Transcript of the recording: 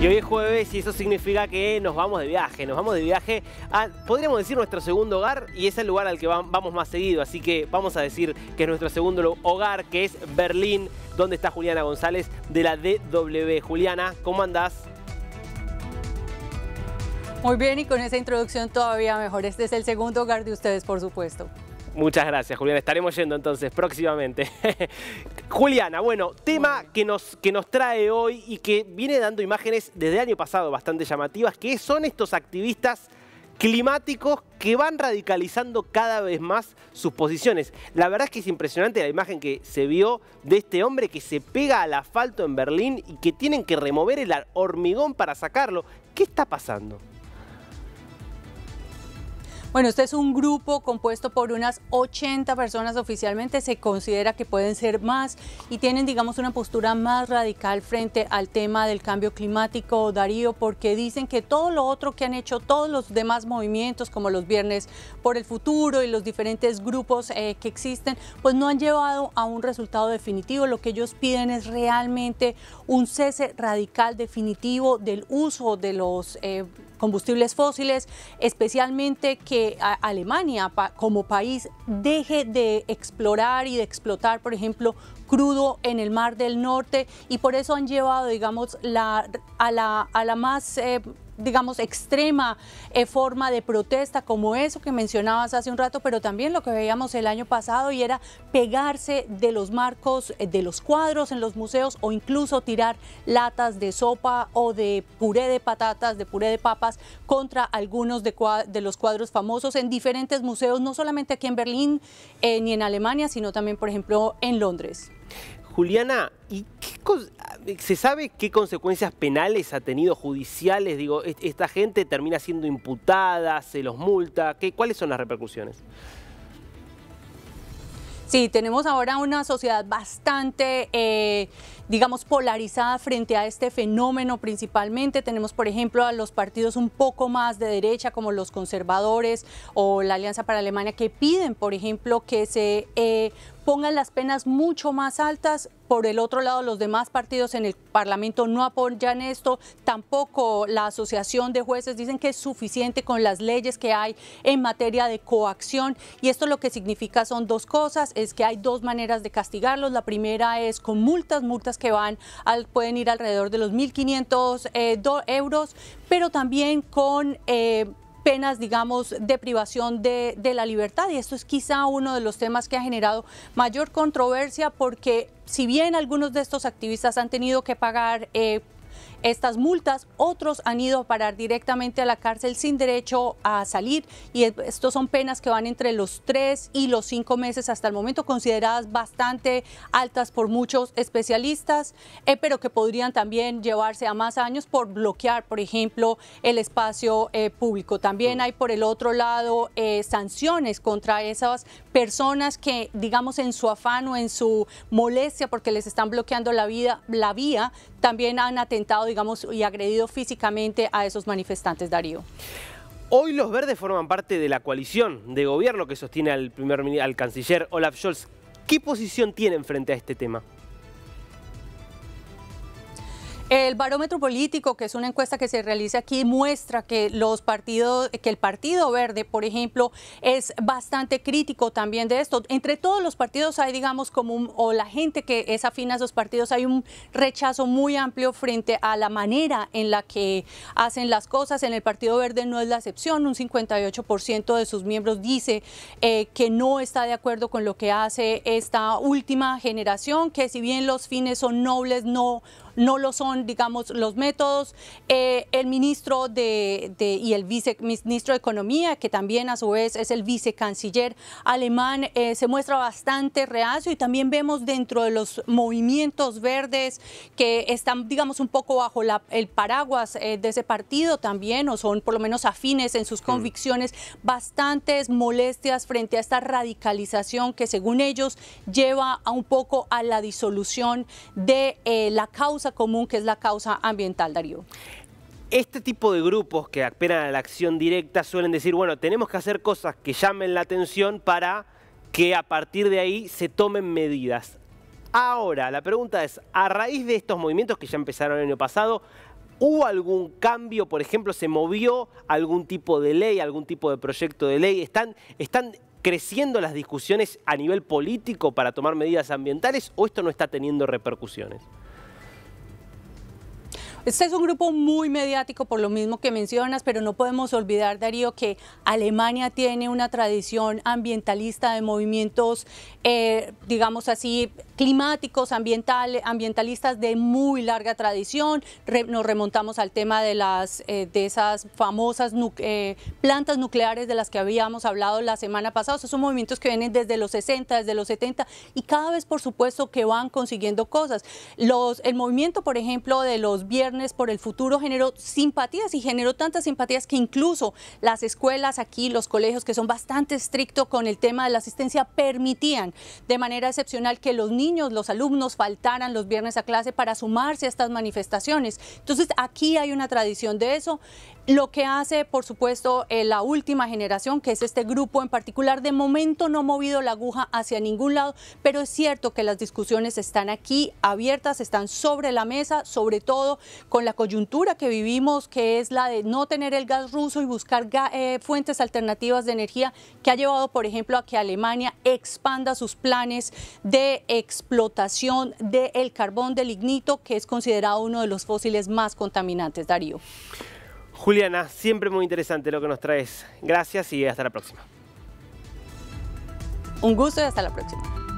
Y hoy es jueves y eso significa que nos vamos de viaje, nos vamos de viaje a, podríamos decir, nuestro segundo hogar y es el lugar al que vamos más seguido. Así que vamos a decir que es nuestro segundo hogar, que es Berlín, donde está Juliana González de la DW. Juliana, ¿cómo andás? Muy bien, y con esa introducción todavía mejor. Este es el segundo hogar de ustedes, por supuesto. Muchas gracias, Juliana. Estaremos yendo entonces próximamente. Juliana, bueno, tema Que, nos, que nos trae hoy y que viene dando imágenes desde el año pasado bastante llamativas, que son estos activistas climáticos que van radicalizando cada vez más sus posiciones. La verdad es que es impresionante la imagen que se vio de este hombre que se pega al asfalto en Berlín y que tienen que remover el hormigón para sacarlo. ¿Qué está pasando? Bueno, este es un grupo compuesto por unas 80 personas oficialmente, se considera que pueden ser más y tienen, digamos, una postura más radical frente al tema del cambio climático, Darío, porque dicen que todo lo otro que han hecho todos los demás movimientos, como los Viernes por el Futuro y los diferentes grupos eh, que existen, pues no han llevado a un resultado definitivo. Lo que ellos piden es realmente un cese radical definitivo del uso de los... Eh, combustibles fósiles, especialmente que Alemania como país deje de explorar y de explotar, por ejemplo, crudo en el Mar del Norte y por eso han llevado, digamos, la, a, la, a la más... Eh, digamos, extrema eh, forma de protesta, como eso que mencionabas hace un rato, pero también lo que veíamos el año pasado y era pegarse de los marcos, eh, de los cuadros en los museos o incluso tirar latas de sopa o de puré de patatas, de puré de papas contra algunos de, los cuadros famosos en diferentes museos, no solamente aquí en Berlín eh, ni en Alemania, sino también, por ejemplo, en Londres. Juliana, ¿y qué se sabe qué consecuencias penales ha tenido judiciales? Digo, esta gente termina siendo imputada, se los multa, ¿Qué, ¿cuáles son las repercusiones? Sí, tenemos ahora una sociedad bastante, eh, digamos, polarizada frente a este fenómeno principalmente. Tenemos, por ejemplo, a los partidos un poco más de derecha, como los conservadores o la Alianza para Alemania, que piden, por ejemplo, que se eh, pongan las penas mucho más altas. Por el otro lado, los demás partidos en el Parlamento no apoyan esto, tampoco la Asociación de Jueces dicen que es suficiente con las leyes que hay en materia de coacción y esto lo que significa son dos cosas, es que hay dos maneras de castigarlos. La primera es con multas, multas que van al, pueden ir alrededor de los 1.500 eh, euros, pero también con... Eh, penas, digamos, de privación de, de la libertad. Y esto es quizá uno de los temas que ha generado mayor controversia porque si bien algunos de estos activistas han tenido que pagar eh, estas multas, otros han ido a parar directamente a la cárcel sin derecho a salir y estos son penas que van entre los tres y los cinco meses hasta el momento, consideradas bastante altas por muchos especialistas, eh, pero que podrían también llevarse a más años por bloquear, por ejemplo, el espacio eh, público. También hay por el otro lado eh, sanciones contra esas personas que, digamos, en su afán o en su molestia porque les están bloqueando la vida, la vía, también han atentado digamos, y agredido físicamente a esos manifestantes, Darío. Hoy los verdes forman parte de la coalición de gobierno que sostiene al, primer, al canciller Olaf Scholz. ¿Qué posición tienen frente a este tema? El barómetro político, que es una encuesta que se realiza aquí, muestra que los partidos, que el Partido Verde, por ejemplo, es bastante crítico también de esto. Entre todos los partidos hay, digamos, como o la gente que es afina a esos partidos, hay un rechazo muy amplio frente a la manera en la que hacen las cosas. En el Partido Verde no es la excepción. Un 58% de sus miembros dice eh, que no está de acuerdo con lo que hace esta última generación, que si bien los fines son nobles, no, no lo son digamos, los métodos. Eh, el ministro de, y el viceministro de Economía, que también a su vez es el vicecanciller alemán, eh, se muestra bastante reacio y también vemos dentro de los movimientos verdes que están, digamos, un poco bajo el paraguas eh, de ese partido también, o son por lo menos afines en sus mm. convicciones, bastantes molestias frente a esta radicalización que según ellos lleva a un poco a la disolución de la causa común que es la la causa ambiental, Darío? Este tipo de grupos que esperan a la acción directa suelen decir, bueno, tenemos que hacer cosas que llamen la atención para que a partir de ahí se tomen medidas. Ahora, la pregunta es, a raíz de estos movimientos que ya empezaron el año pasado, ¿Hubo algún cambio? Por ejemplo, ¿se movió algún tipo de ley, algún tipo de proyecto de ley? están creciendo las discusiones a nivel político para tomar medidas ambientales o esto no está teniendo repercusiones? Este es un grupo muy mediático por lo mismo que mencionas, pero no podemos olvidar, Darío, que Alemania tiene una tradición ambientalista de movimientos, eh, digamos así, climáticos, ambientales ambientalistas de muy larga tradición. nos remontamos al tema de, las, eh, de esas famosas eh, plantas nucleares de las que habíamos hablado la semana pasada. Esos son movimientos que vienen desde los 60, desde los 70 y cada vez, por supuesto, que van consiguiendo cosas. el movimiento, por ejemplo, de los viernes por el futuro generó simpatías y generó tantas simpatías que incluso las escuelas aquí, los colegios que son bastante estrictos con el tema de la asistencia, permitían de manera excepcional que los niños los alumnos faltaran los viernes a clase para sumarse a estas manifestaciones. Entonces aquí hay una tradición de eso. Lo que hace, por supuesto, eh, la última generación, que es este grupo en particular, de momento no ha movido la aguja hacia ningún lado, pero es cierto que las discusiones están aquí abiertas, están sobre la mesa, sobre todo con la coyuntura que vivimos, que es la de no tener el gas ruso y buscar eh, fuentes alternativas de energía, que ha llevado, por ejemplo, a que Alemania expanda sus planes de explotación del carbón del ignito, que es considerado uno de los fósiles más contaminantes, Darío. Juliana, siempre muy interesante lo que nos traes. Gracias y hasta la próxima. Un gusto y hasta la próxima.